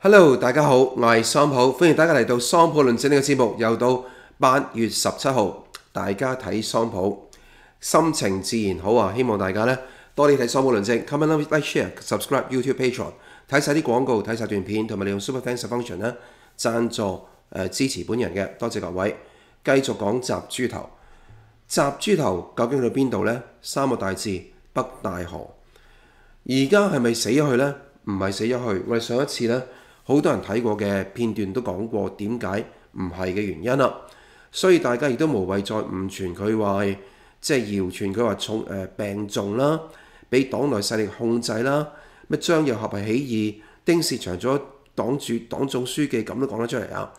Hello，大家好，我系桑普，欢迎大家嚟到桑普论证呢个节目。又到八月十七号，大家睇桑普，心情自然好啊！希望大家咧多啲睇桑普论证 c o m m e n t like share subscribe YouTube Patreon，睇晒啲广告，睇晒段片，同埋你用 Super Thanks Function 呢，赞助支持本人嘅，多谢各位。继续讲集猪头，集猪头究竟去到边度呢？三个大字北大河，而家系咪死咗去呢？唔系死咗去，我哋上一次咧。好多人睇過嘅片段都講過點解唔係嘅原因啦，所以大家亦都無謂再誤傳佢話係即係謠傳佢話重誒病重啦，俾黨內勢力控制啦，乜張又合係起義，丁世祥咗黨主黨總書記咁都講得出嚟啊！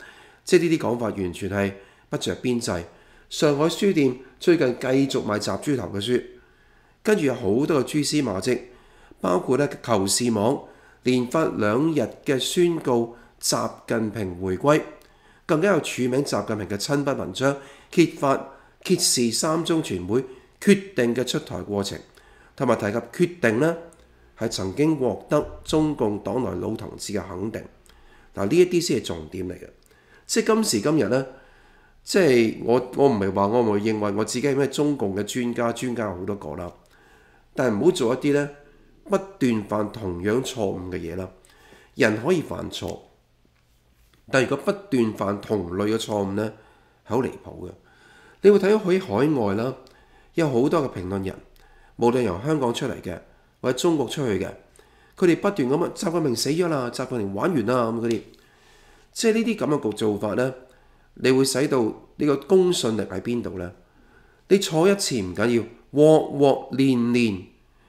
即係呢啲講法完全係不着邊際。上海書店最近繼續賣雜豬頭嘅書，跟住有好多嘅蛛絲馬跡，包括咧求是網。连发两日嘅宣告，习近平回归，更加有署名习近平嘅亲笔文章揭发揭示三中全会决定嘅出台过程，同埋提及决定咧系曾经获得中共党内老同志嘅肯定。嗱，呢一啲先系重点嚟嘅，即系今时今日咧，即系我我唔系话我唔认为我自己咩中共嘅专家，专家有好多个啦，但系唔好做一啲咧。不斷犯同樣錯誤嘅嘢啦，人可以犯錯，但如果不斷犯同類嘅錯誤係好離譜嘅。你會睇到喺海外啦，有好多嘅評論人，無論由香港出嚟嘅或者中國出去嘅，佢哋不斷咁啊，習近平死咗啦，習近平玩完啦咁嗰啲，即係呢啲咁嘅局做法呢，你會使到你個公信力喺邊度呢？你坐一次唔緊要，鑊鑊連連。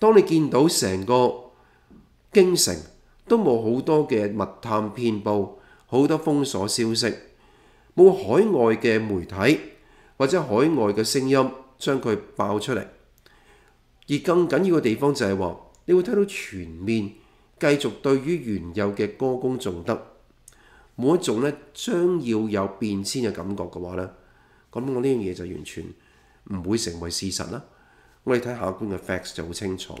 當你見到成個京城都冇好多嘅密探遍佈，好多封鎖消息，冇海外嘅媒體或者海外嘅聲音將佢爆出嚟，而更緊要嘅地方就係話，你會聽到全面繼續對於原有嘅歌功頌德冇一種咧將要有變遷嘅感覺嘅話咧，咁我呢樣嘢就完全唔會成為事實啦。我哋睇下官嘅 facts 就好清楚，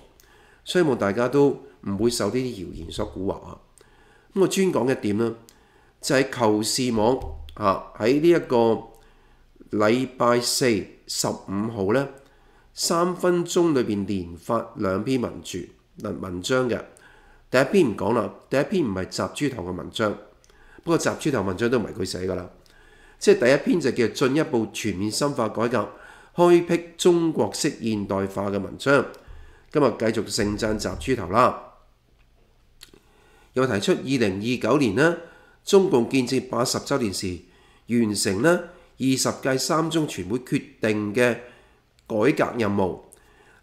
希望大家都唔會受呢啲謠言所誘惑啊！咁我專講嘅點咧，就喺求是網嚇喺呢一個禮拜四十五號咧三分鐘裏邊連發兩篇文著嗱文章嘅第一篇唔講啦，第一篇唔係集豬頭嘅文章，不過集豬頭文章都唔係佢寫噶啦，即係第一篇就叫進一步全面深化改革。開辟中國式現代化嘅文章，今日繼續盛讚集豬頭啦。又提出二零二九年咧，中共建設八十週年時完成咧二十屆三中全會決定嘅改革任務。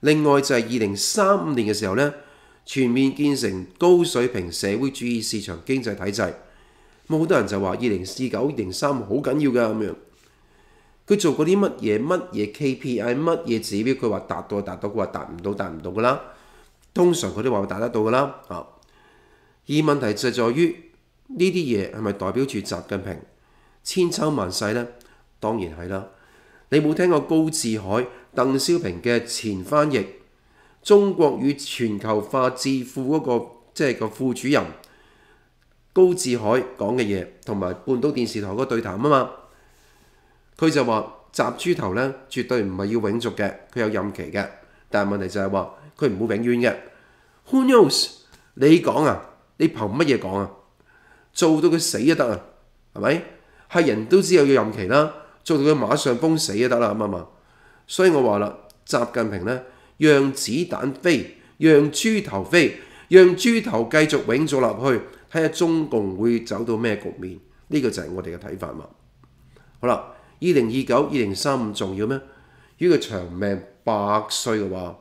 另外就係二零三五年嘅時候咧，全面建成高水平社會主義市場經濟體制。咁好多人就話二零四九二零三好緊要㗎咁樣。佢做過啲乜嘢？乜嘢 KPI？乜嘢指標？佢話達到，達到；佢話達唔到，達唔到噶啦。通常佢都話達得到噶啦。啊，而問題就在於呢啲嘢係咪代表住習近平千秋萬世呢？當然係啦。你冇聽過高志海、鄧小平嘅前翻譯、中國與全球化致富嗰個即係個副主任高志海講嘅嘢，同埋半島電視台嗰對談啊嘛？佢就話：集豬頭咧，絕對唔係要永續嘅，佢有任期嘅。但係問題就係話，佢唔會永遠嘅。Who knows？你講啊，你憑乜嘢講啊？做到佢死都得啊，係咪？係人都知道佢任期啦，做到佢馬上封死都得啦，咁啊嘛。所以我話啦，習近平咧，讓子彈飛，讓豬頭飛，讓豬頭繼續永續落去，睇下中共會走到咩局面。呢個就係我哋嘅睇法嘛。好啦。二零二九、二零三五重要咩？呢个长命百岁嘅话，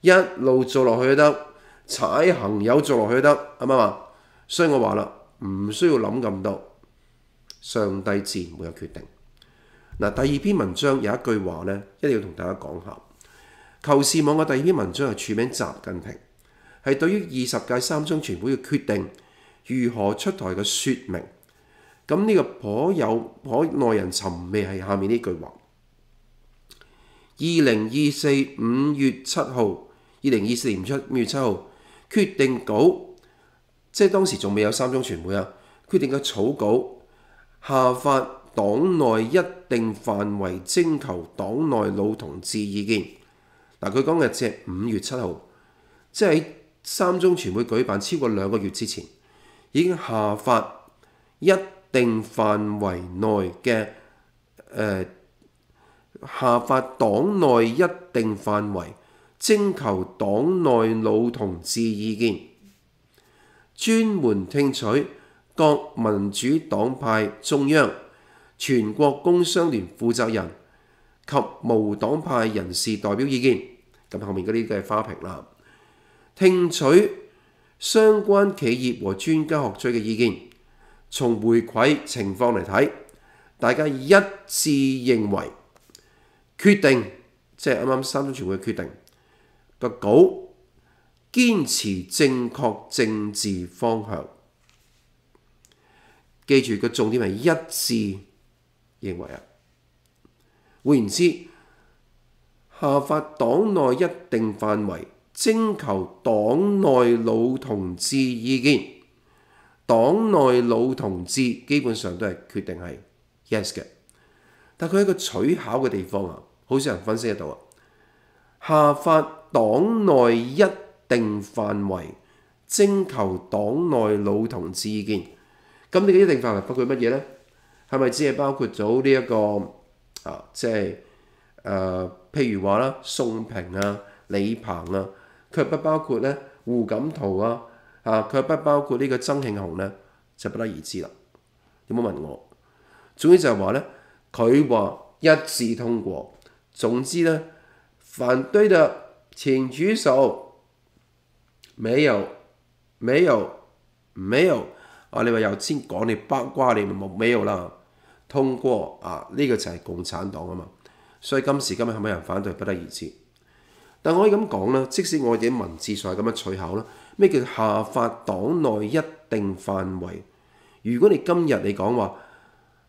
一路做落去都得，踩行友做落去都得，啱嘛？所以我話啦，唔需要諗咁多，上帝自然会有决定。嗱，第二篇文章有一句话咧，一定要同大家講下。求是网嘅第二篇文章嘅署名习近平，係对于二十届三中全会嘅决定如何出台嘅说明。咁呢個頗有頗耐人尋味係下面呢句話：二零二四五月七號，二零二四年五月七號決定稿，即係當時仲未有三中全會啊。決定嘅草稿下發黨內一定範圍，徵求黨內老同志意見。嗱，佢講嘅係五月七號，即係三中全會舉辦超過兩個月之前，已經下發一。定範圍內嘅誒下發黨內一定範圍，徵求黨內老同志意見，專門聽取各民主黨派中央、全國工商聯負責人及無黨派人士代表意見。咁後面嗰啲都花瓶啦，聽取相關企業和專家學者嘅意見。從回饋情況嚟睇，大家一致認為決定即係啱啱三中全會決定嘅稿，堅持正確政治方向。記住個重點係一致認為啊。換言之，下發黨內一定範圍徵求黨內老同志意見。黨內老同志基本上都係決定係 yes 嘅，但佢喺個取巧嘅地方啊，好少人分析得到啊！下發黨內一定範圍徵求黨內老同志意見，咁你嘅一定範圍包括乜嘢咧？係咪只係包括咗呢一個啊？即係誒，譬如話啦，宋平啊、李鵬啊，卻不包括咧胡錦濤啊。啊！佢不包括呢個曾慶紅咧，就不得而知啦。有冇問我？總之就係話咧，佢話一致通過。總之咧，反對的請舉手。沒有，沒有，沒有。啊！你話有先講你八卦，你冇沒有啦？通過啊！呢個就係共產黨啊嘛。所以今時今日係咪人反對不得而知？但可以咁講啦，即使我哋文字上係咁樣取巧啦，咩叫下發黨內一定範圍？如果你今日你講話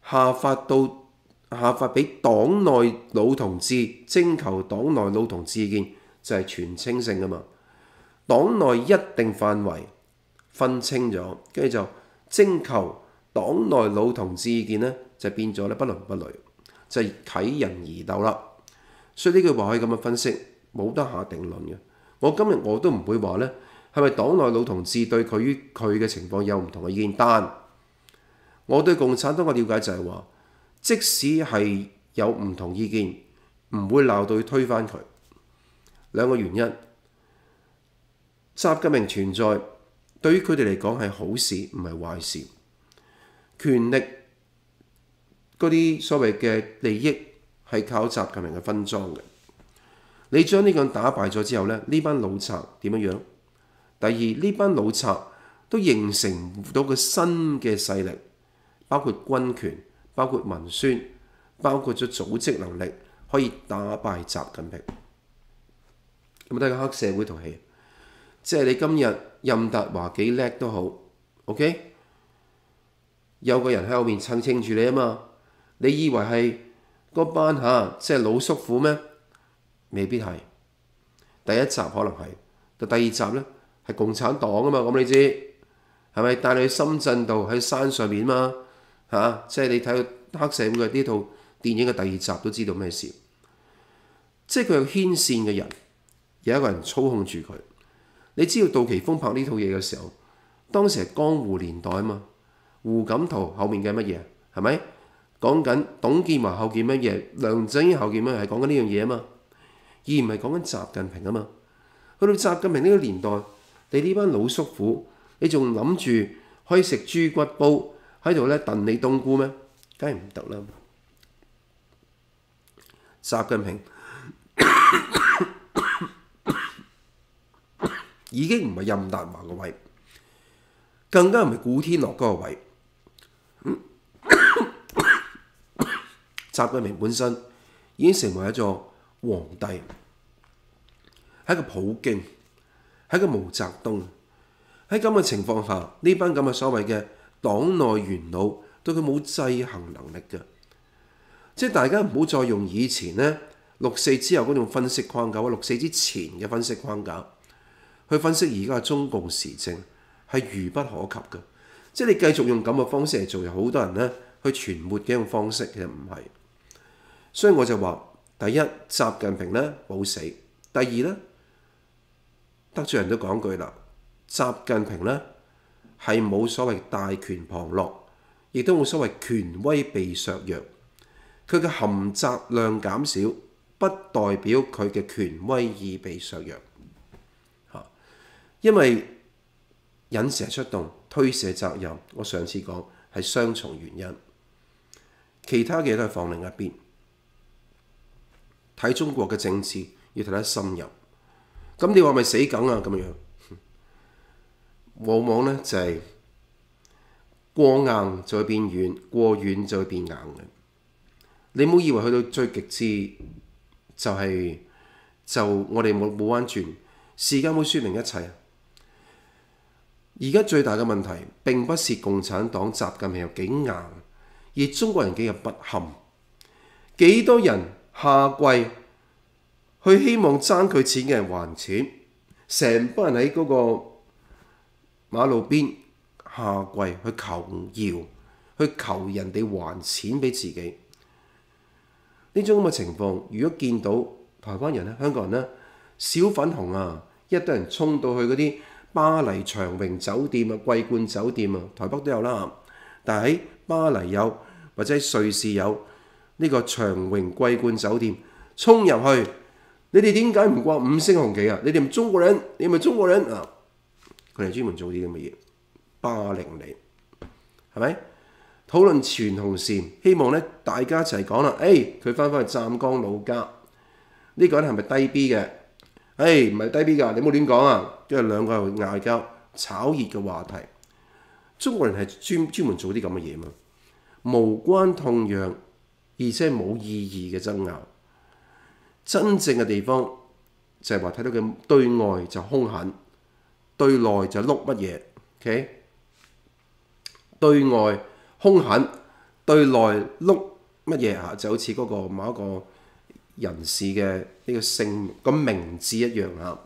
下發到下發俾黨內老同志徵求黨內老同志意見，就係全清性噶嘛。黨內一定範圍分清咗，跟住就徵求黨內老同志意見咧，就變咗咧不倫不類，就係啟人而鬥啦。所以呢句話可以咁樣分析。冇得下定論嘅，我今日我都唔會話咧，係咪黨內老同志對佢佢嘅情況有唔同嘅意見？但，我對共產黨嘅了解就係話，即使係有唔同意見，唔會鬧到推翻佢。兩個原因，習近平存在對於佢哋嚟講係好事，唔係壞事。權力嗰啲所謂嘅利益係靠習近平嘅分裝嘅。你將呢個人打敗咗之後咧，呢班老賊點樣樣？第二，呢班老賊都形成到個新嘅勢力，包括軍權、包括文宣，包括咗組織能力，可以打敗習近平。咁咪睇個黑社會套戲，即係你今日任達華幾叻都好，OK？有個人喺後面撐青住你啊嘛，你以為係嗰班嚇即係老叔父咩？未必係第一集可能係，但第二集咧係共產黨啊嘛。咁你知係咪帶你去深圳度喺山上面嘛？嚇，即係你睇黑社會呢套電影嘅第二集都知道咩事。即係佢有牽線嘅人，有一個人操控住佢。你知道杜琪峰拍呢套嘢嘅時候，當時係江湖年代啊嘛。胡錦濤後面嘅乜嘢？係咪講緊董建華後建乜嘢？梁振英後建乜嘢？係講緊呢樣嘢啊嘛。而唔係講緊習近平啊嘛，去到習近平呢個年代，你呢班老叔父，你仲諗住可以食豬骨煲喺度咧燉你冬菇咩？梗係唔得啦！習近平 已經唔係任達華個位，更加唔係古天樂嗰個位。習近平本身已經成為一座。皇帝係一個普京，係一個毛澤東。喺咁嘅情況下，呢班咁嘅所謂嘅黨內元老對佢冇制衡能力嘅。即係大家唔好再用以前咧六四之後嗰種分析框架，或六四之前嘅分析框架去分析而家嘅中共時政係愚不可及嘅。即係你繼續用咁嘅方式嚟做，有好多人咧去傳播嘅一種方式其實唔係。所以我就話。第一，习近平咧冇死；第二咧，得罪人都講句啦，习近平咧係冇所谓大权旁落，亦都冇所谓权威被削弱。佢嘅含责量减少，不代表佢嘅权威已被削弱。因为引蛇出洞、推卸责任，我上次讲係双重原因，其他嘅都放另一边。睇中國嘅政治要睇得深入，咁你話咪死梗啊？咁樣往往咧就係過硬就會變軟，過軟就會變硬嘅。你唔好以為去到最極致就係就我哋冇冇彎轉，時間會説明一切。而家最大嘅問題並不是共產黨習近平有幾硬，而中國人幾有不堪，幾多人？下跪，去希望爭佢錢嘅人還錢，成班人喺嗰個馬路邊下跪去求要，去求人哋還錢俾自己。呢種咁嘅情況，如果見到台灣人咧、香港人咧，小粉紅啊，一堆人衝到去嗰啲巴黎長榮酒店啊、貴冠酒店啊，台北都有啦。但係喺巴黎有，或者瑞士有。呢個長榮貴冠酒店衝入去，你哋點解唔掛五星紅旗啊？你哋唔中國人，你咪中國人啊！佢哋專門做啲咁嘅嘢，霸凌你係咪？討論全紅線，希望咧大家一齊講啦。誒，佢翻返去湛江老家，呢個人係咪低 B 嘅？誒，唔係低 B 㗎，你冇亂講啊！因為兩個又嗌交，炒熱嘅話題，中國人係專專門做啲咁嘅嘢嘛，無關痛癢。而且冇意義嘅爭拗，真正嘅地方就係話睇到佢對外就兇狠，對內就碌乜嘢？O K，對外兇狠，對內碌乜嘢就好似嗰個某一個人士嘅呢個姓、個名字一樣啊。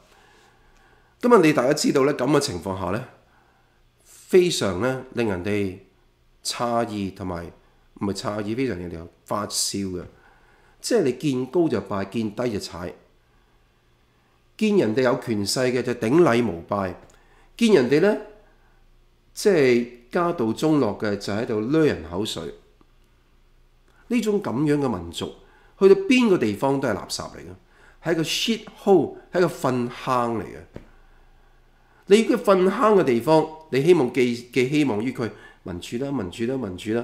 咁啊，你大家知道咧，咁嘅情況下咧，非常咧令人哋差異同埋。唔係拆異，非常嘅地方發燒嘅，即係你見高就拜，見低就踩，見人哋有權勢嘅就頂禮膜拜，見人哋咧即係家道中落嘅就喺度掠人口水。呢種咁樣嘅民族去到邊個地方都係垃圾嚟嘅，係一個 shit hole，係一個糞坑嚟嘅。你喺個糞坑嘅地方，你希望寄寄希望於佢民主啦，民主啦，民主啦。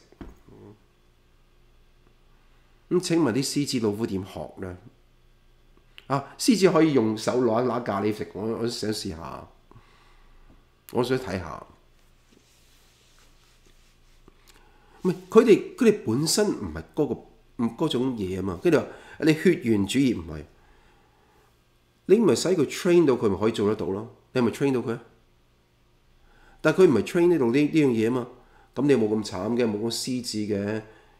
咁請問啲獅子老虎點學呢？啊，獅子可以用手攞一攞咖喱食，我我想試下，我想睇下。唔係佢哋佢哋本身唔係嗰個嗰種嘢啊嘛，佢哋話你血緣主義唔係，你唔係使佢 train 到佢咪可以做得到咯？你係咪 train 到佢啊？但佢唔係 train 呢度呢呢樣嘢啊嘛，咁你冇咁慘嘅，冇講獅子嘅。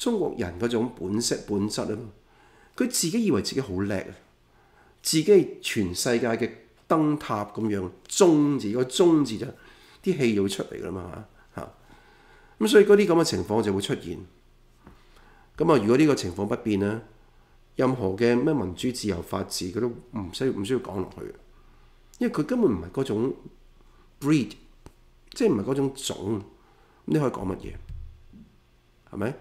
中國人嗰種本色本質啊，佢自己以為自己好叻啊，自己係全世界嘅燈塔咁樣，中字個中字就啲氣要出嚟啦嘛嚇，咁所以嗰啲咁嘅情況就會出現。咁啊，如果呢個情況不變咧，任何嘅咩民主、自由、法治，佢都唔需要唔需要講落去，因為佢根本唔係嗰種 breed，即係唔係嗰種種，你可以講乜嘢係咪？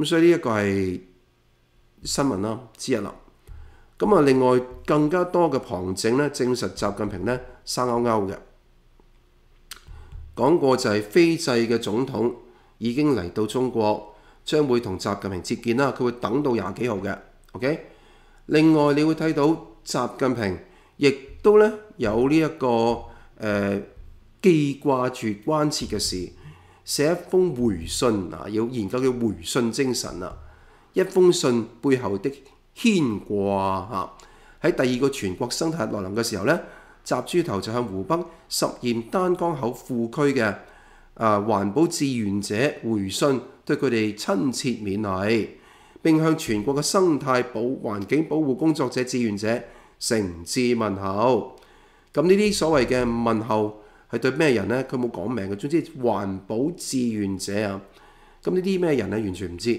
咁所以呢一個係新聞啦，之一啦。咁啊，另外更加多嘅旁證咧，證實習近平咧生勾勾嘅。講過就係非制嘅總統已經嚟到中國，將會同習近平接見啦。佢會等到廿幾號嘅。OK。另外你會睇到習近平亦都咧有呢一個誒記掛住關切嘅事。寫一封回信啊！要研究嘅回信精神啊，一封信背後的牽掛啊！喺第二個全國生態日來臨嘅時候咧，習豬頭就向湖北十堰丹江口副區嘅啊環保志願者回信，對佢哋親切勉勵，並向全國嘅生態保環境保護工作者、志願者誠摯問候。咁呢啲所謂嘅問候。係對咩人呢？佢冇講明嘅，總之環保志願者啊，咁呢啲咩人呢？完全唔知。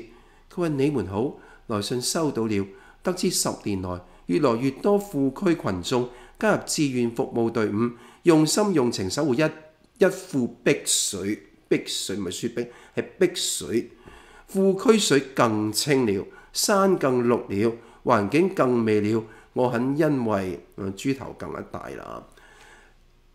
佢話你們好，來信收到了，得知十年來越來越多富區群眾加入志願服務隊伍，用心用情守護一一副碧水，碧水唔係雪碧，係碧水。富區水更清了，山更綠了，環境更美了。我很欣慰，豬頭更加大啦。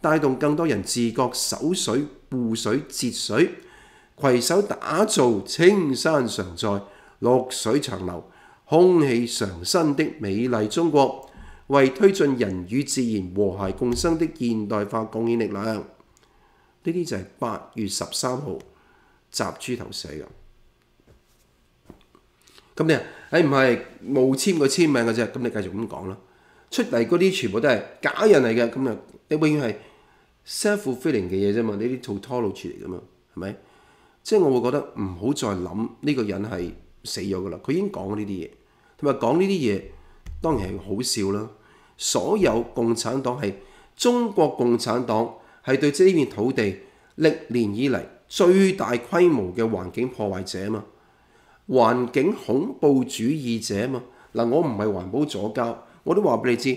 帶動更多人自覺守水、護水、節水，攜手打造青山常在、落水長流、空氣常新的美麗中國，為推進人與自然和諧共生的現代化貢獻力量。呢啲就係八月十三號雜豬頭寫嘅。咁你，哎唔係冇簽個簽名嘅啫，咁你繼續咁講啦。出嚟嗰啲全部都係假人嚟嘅，咁啊，你永遠係。self-filling 嘅嘢啫嘛，呢啲做 t a l l i t y 嚟噶嘛，係咪？即係我會覺得唔好再諗呢個人係死咗噶啦，佢已經講呢啲嘢，同埋講呢啲嘢當然係好笑啦。所有共產黨係中國共產黨係對呢片土地歷年以嚟最大規模嘅環境破壞者啊嘛，環境恐怖主義者啊嘛。嗱，我唔係環保左膠，我都話俾你知。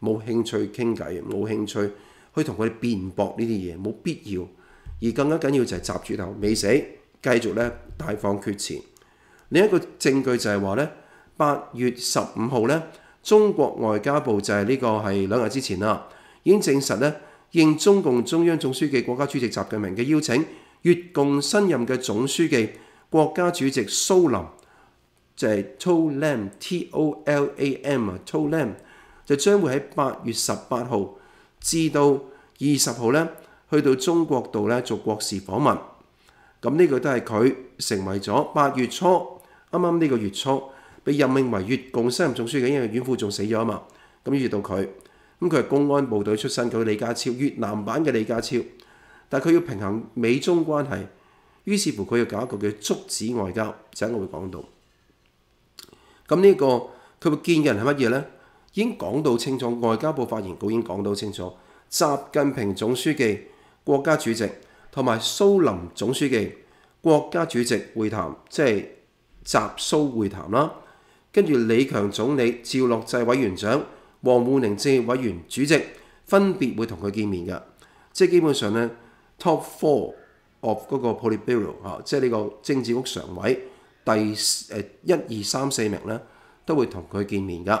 冇興趣傾偈，冇興趣去同佢哋辯駁呢啲嘢，冇必要。而更加緊要就係閘住頭未死，繼續咧大放厥詞。另一個證據就係話咧，八月十五號咧，中國外交部就係呢個係兩日之前啦，已經證實咧，應中共中央總書記、國家主席習近平嘅邀請，越共新任嘅總書記、國家主席蘇林，就係 Tolam T O L A M 啊，Tolam。就將會喺八月十八號至到二十號咧，去到中國度咧做國事訪問。咁呢個都係佢成為咗八月初啱啱呢個月初被任命為越共新任總書記，因為阮富仲死咗啊嘛。咁遇到佢，咁佢係公安部隊出身嘅李家超，越南版嘅李家超。但佢要平衡美中關係，於是乎佢要搞一個叫竹子外交，就一我會講到。咁呢個佢會見嘅人係乜嘢咧？已經講到清楚，外交部發言稿已經講到清楚。習近平總書記、國家主席同埋蘇林總書記、國家主席會談，即係習蘇會談啦。跟住李強總理、趙樂際委員長、王顧寧政委員主席分別會同佢見面嘅，即基本上咧，top four of 嗰個 Polit b u r e a 啊，即係呢個政治局常委第一二三四名咧，都會同佢見面嘅。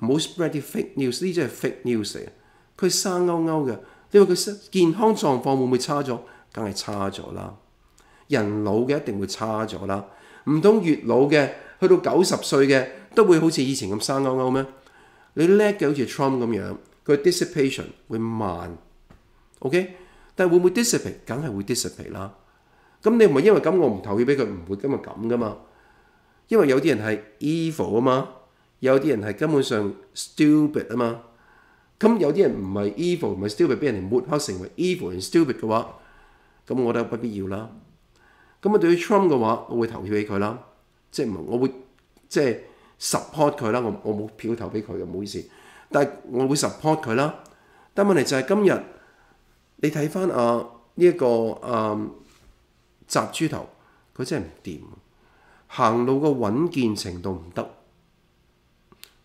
唔好 spread 啲 fake news，呢啲真係 fake news 嚟，佢生勾勾嘅。你話佢健康狀況會唔會差咗？梗係差咗啦。人老嘅一定會差咗啦。唔通越老嘅，去到九十歲嘅都會好似以前咁生勾勾咩？你叻嘅好似 Trump 咁樣，佢 dissipation 會慢，OK？但係會唔會 dissipate？梗係會 dissipate 啦。咁你唔係因為咁我唔投票俾佢唔會，今日咁噶嘛？因為有啲人係 evil 啊嘛。有啲人係根本上 stupid 啊嘛，咁有啲人唔係 evil 唔係 stupid，俾人哋抹黑成為 evil and stupid 嘅話，咁我覺得不必要啦。咁啊，對於 Trump 嘅話，我會投票俾佢啦，即係唔，我會即係 support 佢啦。我我冇票投俾佢嘅，唔好意思，但係我會 support 佢啦。但問題就係今日你睇翻啊呢一個啊雜豬頭，佢真係唔掂，行路個穩健程度唔得。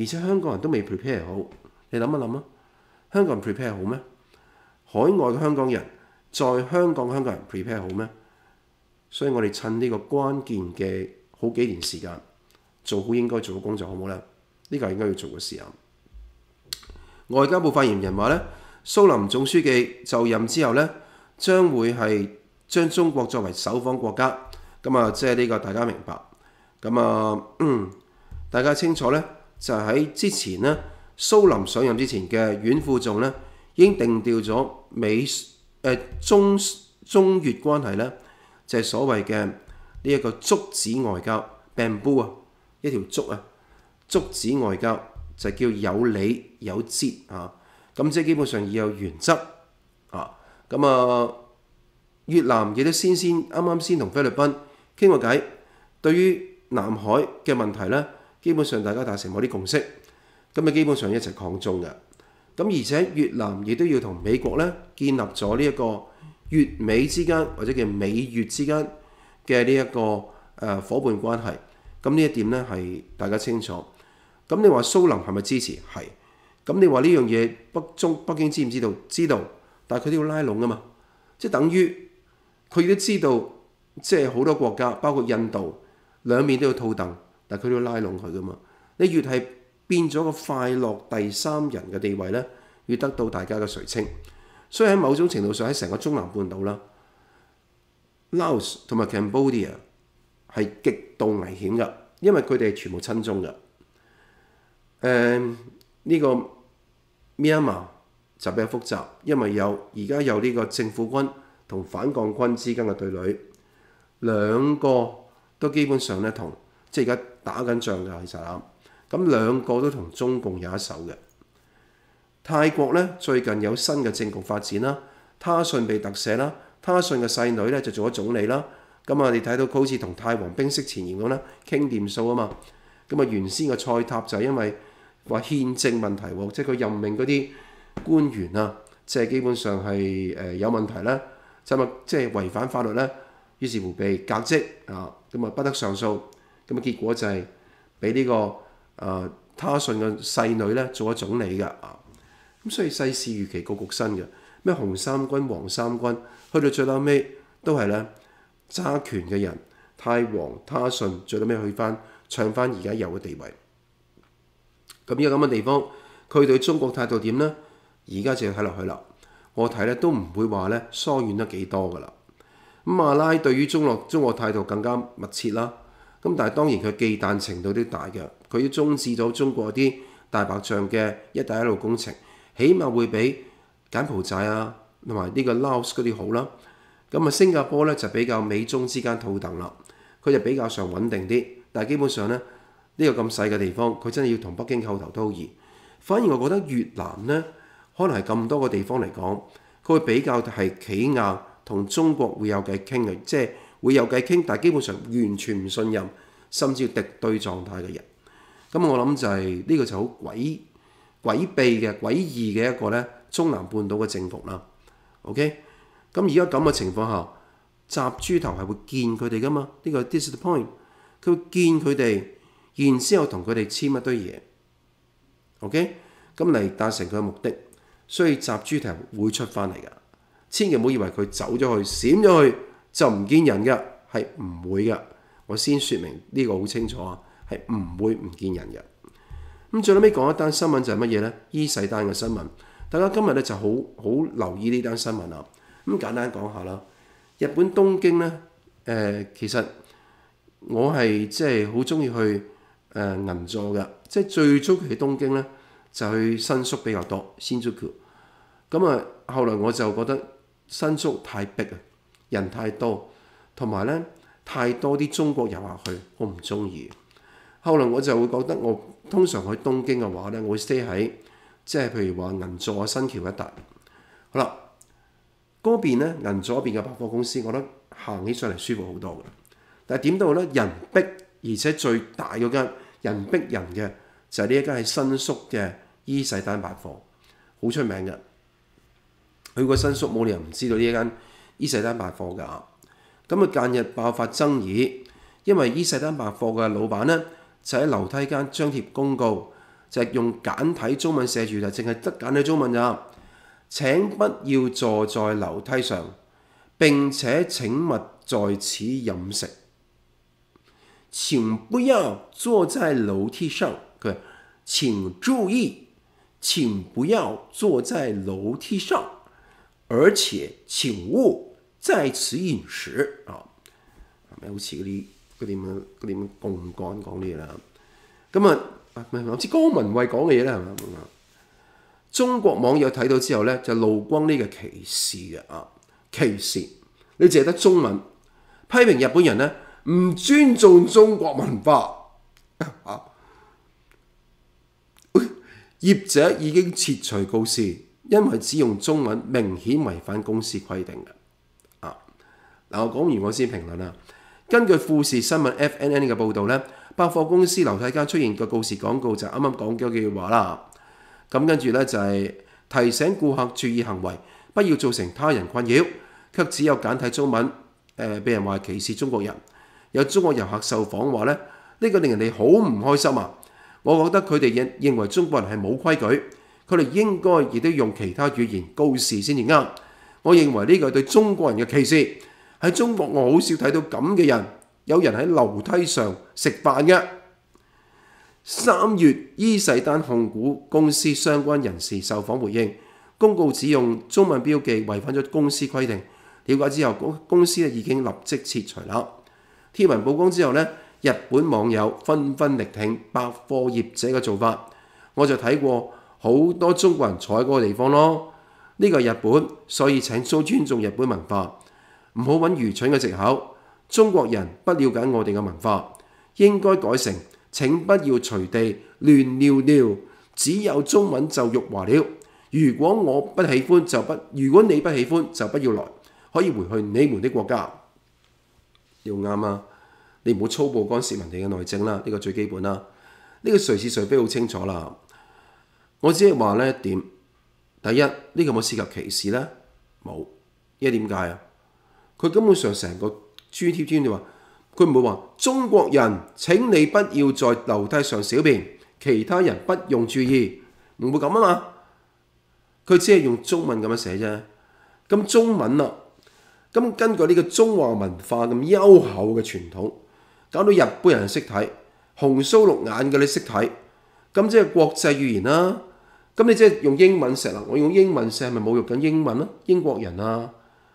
而且香港人都未 prepare 好，你諗一諗啊？香港人 prepare 好咩？海外嘅香港人，在香港香港人 prepare 好咩？所以我哋趁呢個關鍵嘅好幾年時間，做好應該做嘅工作，好唔好咧？呢個應該要做嘅事啊！外交部發言人話咧，蘇林總書記就任之後咧，將會係將中國作為首訪國家，咁啊，即係呢個大家明白，咁啊，嗯，大家清楚咧。就喺之前咧，蘇林上任之前嘅縣副總咧，已經定調咗美誒中中越關係咧，就係所謂嘅呢一個竹子外交，bamboo 啊，一條竹啊，竹子外交就叫有理有節啊，咁即係基本上要有原則啊，咁啊越南亦都先先啱啱先同菲律賓傾過偈，對於南海嘅問題咧。基本上大家達成某啲共識，咁咪基本上一齊抗中嘅。咁而且越南亦都要同美國咧建立咗呢一個越美之間或者叫美越之間嘅呢一個誒夥伴關係。咁呢一點咧係大家清楚。咁你話蘇林係咪支持？係。咁你話呢樣嘢北中北京知唔知道？知道。但係佢都要拉攏啊嘛，即等於佢都知道，即係好多國家包括印度兩面都要套凳。但佢都要拉攏佢噶嘛？你越係變咗個快樂第三人嘅地位咧，越得到大家嘅垂青。所以喺某種程度上，喺成個中南半島啦，Laos 同埋 Cambodia 係極度危險嘅，因為佢哋係全部親中嘅。誒呢個 Myanmar 就比較複雜，因為有而家有呢個政府軍同反抗軍之間嘅對壘，兩個都基本上咧同。即係而家打緊仗㗎其實灘，咁兩個都同中共有一手嘅泰國咧。最近有新嘅政局發展啦，他信被特赦啦，他信嘅細女咧就做咗總理啦。咁啊，你睇到好似同泰王兵式前言咁啦，傾掂數啊嘛。咁啊，原先嘅塞塔就係因為話憲政問題，即係佢任命嗰啲官員啊，即係基本上係誒有問題啦，就咪即係違反法律咧，於是乎被革職啊，咁啊不得上訴。咁結果就係俾呢個啊，他信嘅細女咧做咗總理嘅啊。咁所以世事預期局局新嘅咩？紅三軍、黃三軍，去到最後尾都係咧揸權嘅人。泰皇、他信，最尾去翻，搶翻而家有嘅地位。咁依家咁嘅地方，佢對中國態度點咧？而家就要睇落去啦。我睇咧都唔會話咧疏遠得幾多噶啦。咁馬拉對於中落中國態度更加密切啦。咁但係當然佢忌惮程度都大嘅，佢要中止咗中國啲大白象嘅一帶一路工程，起碼會比柬埔寨啊同埋呢個 Laos 嗰啲好啦。咁啊，新加坡咧就比較美中之間套當啦，佢就比較上穩定啲。但係基本上咧，呢個咁細嘅地方，佢真係要同北京叩頭都好易。反而我覺得越南咧，可能係咁多個地方嚟講，佢比較係企硬同中國會有嘅傾力，即係。會有偈傾，但基本上完全唔信任，甚至敵對狀態嘅人。咁我諗就係呢個就好詭詭秘嘅、詭異嘅一個咧，中南半島嘅政府啦。OK，咁而家咁嘅情況下，習豬頭係會見佢哋噶嘛？呢個 disappoint，佢會見佢哋，然之後同佢哋簽一堆嘢。OK，咁嚟達成佢嘅目的，所以習豬頭會出翻嚟噶。千祈唔好以為佢走咗去、閃咗去。就唔見人嘅，係唔會嘅。我先説明呢個好清楚啊，係唔會唔見人嘅。咁最尾講一單新聞就係乜嘢呢？伊勢丹嘅新聞，大家今日咧就好好留意呢單新聞啊。咁簡單講下啦，日本東京呢，誒其實我係即係好中意去誒銀座嘅，即係最早去東京呢，就去新宿比較多，先築橋。咁啊，後來我就覺得新宿太逼啊。人太多，同埋咧太多啲中國人話去，我唔中意。後來我就會覺得，我通常去東京嘅話咧，我會 stay 喺即係譬如話銀座新橋一笪，好啦，嗰邊咧銀座嗰邊嘅百貨公司，我覺得行起上嚟舒服好多嘅。但係點到咧人逼，而且最大嗰間人逼人嘅就係呢一間係新宿嘅伊勢丹百貨，好出名嘅。去過新宿冇，理由唔知道呢一間。伊勢丹百货㗎，咁啊近日爆發爭議，因為伊勢丹百货嘅老闆呢，就喺樓梯間張貼公告，就係用簡體中文寫住，就淨係得簡體中文咋。請不要坐在樓梯上，並且請勿在此飲食。請不要坐在樓梯上佢請注意。請不要坐在樓梯上，而且請勿。在此飲食啊，咩好似嗰啲嗰啲乜嗰啲貢幹講啲嘢啦，咁啊唔係唔知江文蔚講嘅嘢咧係嘛？中國網友睇到之後咧，就怒光呢個歧視嘅啊！歧視你淨係得中文批評日本人咧，唔尊重中國文化啊！業者已經撤除告示，因為只用中文明顯違反公司規定嘅。嗱，我講完我先評論啦。根據富士新聞 FNN 嘅報導咧，百貨公司樓梯間出現個告示廣告就啱啱講句話啦。咁跟住咧就係提醒顧客注意行為，不要造成他人困擾，卻只有簡體中文。誒，被人話歧視中國人。有中國遊客受訪話咧，呢個令人哋好唔開心啊！我覺得佢哋認認為中國人係冇規矩，佢哋應該亦都用其他語言告示先至啱。我認為呢個對中國人嘅歧視。喺中國，我好少睇到咁嘅人。有人喺樓梯上食飯嘅。三月，伊勢丹控股公司相關人士受訪回應，公告指用中文標記違反咗公司規定。了解之後，公司已經立即撤除啦。新文曝光之後呢日本網友紛紛力挺百貨業者嘅做法。我就睇過好多中國人坐喺嗰個地方咯。呢個係日本，所以請尊重日本文化。唔好揾愚蠢嘅藉口，中國人不了解我哋嘅文化，應該改成請不要隨地亂尿尿，只有中文就辱華了。如果我不喜歡，就不如果你不喜歡就不要來，可以回去你們的國家。要啱啊！你唔好粗暴干涉人哋嘅內政啦，呢個最基本啦。呢個誰是誰非好清楚啦。我只係話咧一點，第一呢個有冇涉及歧視咧？冇，因為點解啊？佢根本上成個專貼專地話，佢唔會話中國人請你不要在樓梯上小便，其他人不用注意，唔會咁啊嘛。佢只係用中文咁樣寫啫。咁中文啦，咁根據呢個中華文化咁優厚嘅傳統，搞到日本人識睇，紅蘇綠眼嘅你識睇，咁即係國際語言啦。咁你即係用英文寫啦，我用英文寫係咪侮辱緊英文啊？英國人啊？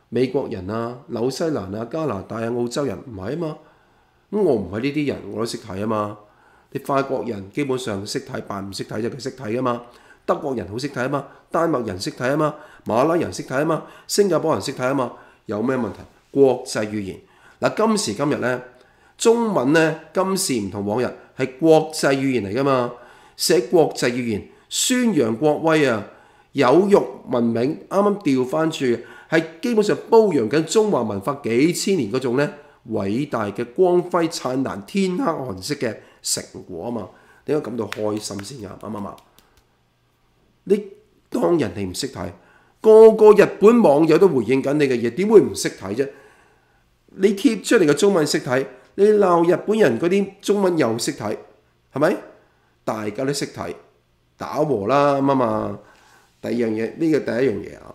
美國人啊、紐西蘭啊、加拿大啊、澳洲人唔係啊嘛，咁我唔係呢啲人，我都識睇啊嘛。你法國人基本上識睇，扮唔識睇就佢識睇啊嘛。德國人好識睇啊嘛，丹麥人識睇啊嘛，馬拉人識睇啊嘛，新加坡人識睇啊嘛。有咩問題？國際語言嗱，今時今日咧，中文咧，今時唔同往日，係國際語言嚟噶嘛。寫國際語言，宣揚國威啊，有辱文明。啱啱調翻住。系基本上包扬紧中华文化几千年嗰种咧伟大嘅光辉灿烂天黑寒色嘅成果啊嘛，点解感到开心先啊？啱唔啱啊？你当人哋唔识睇，个个日本网友都回应紧你嘅嘢，点会唔识睇啫？你貼出嚟嘅中文识睇，你闹日本人嗰啲中文又识睇，系咪？大家都识睇，打和啦啱啊嘛。第二样嘢呢个第一样嘢啊。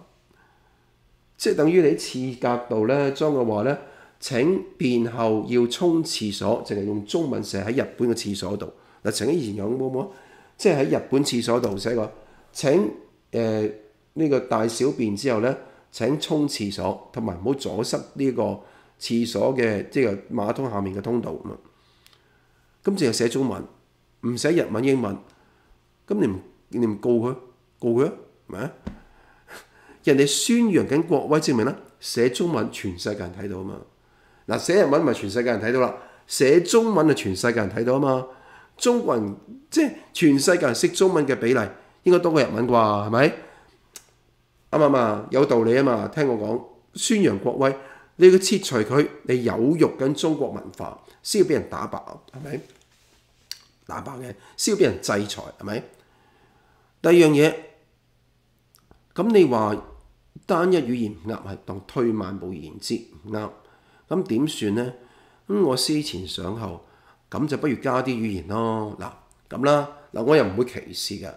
即係等於你喺次格度咧，莊國華咧請便後要沖廁所，淨係用中文寫喺日本嘅廁所度。嗱，曾經有冇冇啊？即係喺日本廁所度寫個請誒呢個大小便之後咧，請沖廁所，同埋唔好阻塞呢個廁所嘅即係馬桶下面嘅通道。咁啊，咁淨係寫中文，唔寫日文英文，咁你唔你唔告佢告佢啊啊？人哋宣揚緊國威，證明咧寫中文全世界人睇到啊嘛。嗱，寫日文咪全世界人睇到啦，寫中文啊全世界人睇到啊嘛。中國人即係全世界人識中文嘅比例應該多過日文啩？係咪？啱唔啱？有道理啊嘛。聽我講，宣揚國威，你要切除佢，你侮辱緊中國文化，先要俾人打爆，係咪？打爆嘅，先要俾人制裁，係咪？第二樣嘢，咁你話？單一語言唔啱，係當推萬步言之唔啱，咁點算呢？咁我思前想後，咁就不如加啲語言咯嗱咁啦嗱，我又唔會歧視嘅。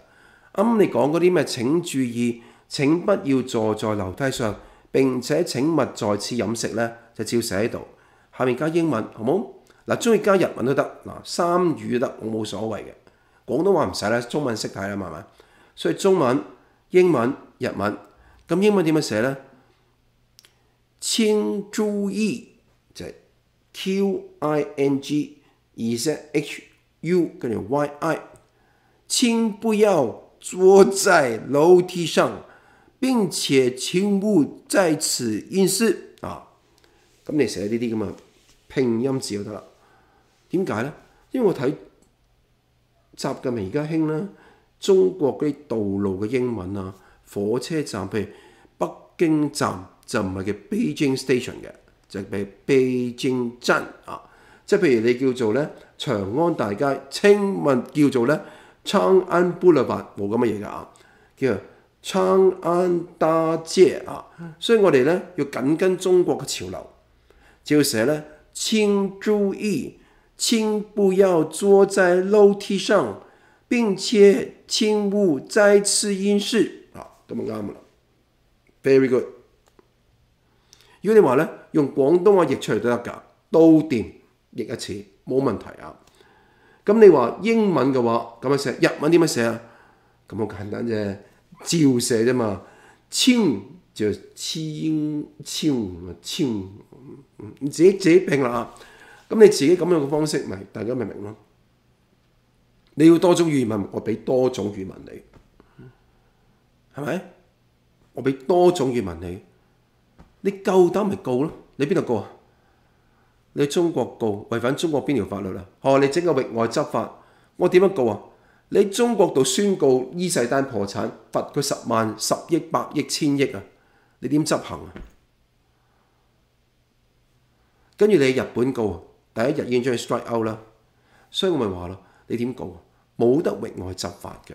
啱你講嗰啲咩？請注意，請不要坐在樓梯上，並且請勿在此飲食咧，就照寫喺度。下面加英文好冇？嗱，中意加日文都得，嗱三語都得，我冇所謂嘅。廣東話唔使啦，中文識睇啦嘛嘛，所以中文、英文、日文。咁英文點樣寫咧？請注意，就 Q I N G，二 Z H U 跟住 Y I。請不要坐在楼梯上，並且請勿在此應市啊！咁你寫呢啲咁嘅拼音字就得啦。點解咧？因為我睇習近平而家興啦，中國嗰啲道路嘅英文啊，火車站，譬如。京站就唔係叫 Beijing Station 嘅，就係北京站啊。即係譬如你叫做咧長安大街，清文叫做咧长安 Boulevard 冇咁乜嘢㗎啊。叫长安大街啊。所以我哋咧要緊跟中國嘅潮流。就要寫咧，請注意，請不要坐在樓梯上，並且請勿再次演示啊。咁啱啦。Very good。如果你话咧用广东话译出嚟都得噶，都掂，译一次冇问题啊。咁你话英文嘅话咁样写，日文点样写啊？咁好简单啫，照写啫嘛。超就超，超咪你自己自己拼啦啊。咁你自己咁样嘅方式咪，大家咪明咯。你要多种语文，我俾多种语文你，系咪？我俾多種語文你，你夠膽咪告咯？你邊度告啊？你中國告違反中國邊條法律啊？哦，你整個域外執法，我點樣告啊？你中國度宣告伊勢丹破產，罰佢十萬、十億、百億、千億啊？你點執行啊？跟住你日本告，第一日已經將佢 strike out 啦，所以我咪話咯，你點告啊？冇得域外執法嘅。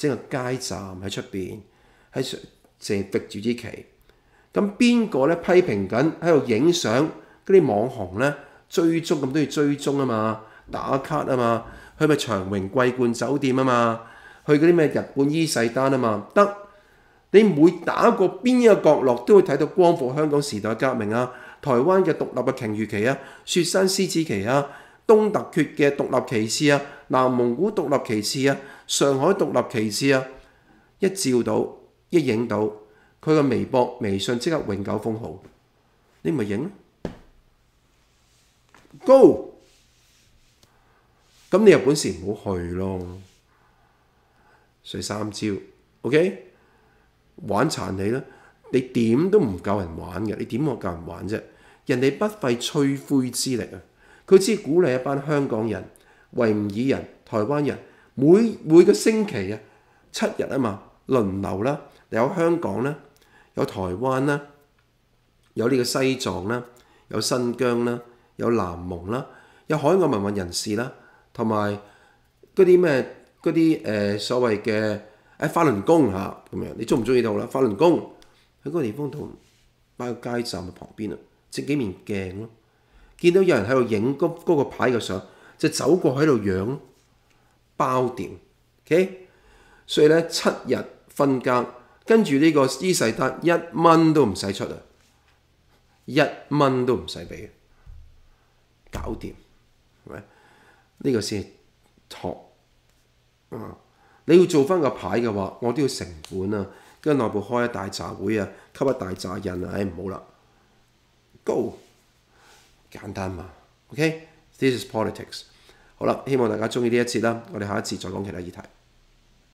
即係個街站喺出邊，喺成成逼住啲旗。咁邊個咧批評緊？喺度影相嗰啲網紅咧，追蹤咁都要追蹤啊嘛，打卡啊嘛。去咪長榮貴冠酒店啊嘛，去嗰啲咩日本伊勢丹啊嘛，得。你每打過邊一個角落，都會睇到光復香港時代革命啊，台灣嘅獨立嘅鯨魚旗啊，雪山獅子旗啊，東特厥嘅獨立旗幟啊，南蒙古獨立旗幟啊。上海獨立旗幟啊，一照到一影到，佢個微博、微信即刻永久封號。你咪影？Go，咁你有本事唔好去咯。睡三招，OK，玩殘你啦！你點都唔夠人玩嘅，你點我夠人玩啫？人哋不費吹灰之力啊！佢只鼓勵一班香港人、維吾爾人、台灣人。每每個星期啊，七日啊嘛，輪流啦，有香港啦，有台灣啦，有呢個西藏啦，有新疆啦，有南蒙啦，有海外文運人士啦，同埋嗰啲咩嗰啲誒所謂嘅喺法輪功嚇咁樣，你中唔中意到啦？法輪功喺嗰個地方度，擺個街站嘅旁邊啊，接幾面鏡咯，見到有人喺度影嗰嗰個牌嘅相，就走過喺度咯。包掂，OK，所以咧七日分隔，跟住呢個伊勢丹一蚊都唔使出啊，一蚊都唔使俾，搞掂，係咪？呢個先學，啊！你要做翻個牌嘅話，我都要成本啊，跟內部開一大扎會啊，吸一大扎人啊，唉唔好啦，Go，簡單嘛，OK，This is politics。好啦，希望大家中意呢一次啦，我哋下一次再講其他議題。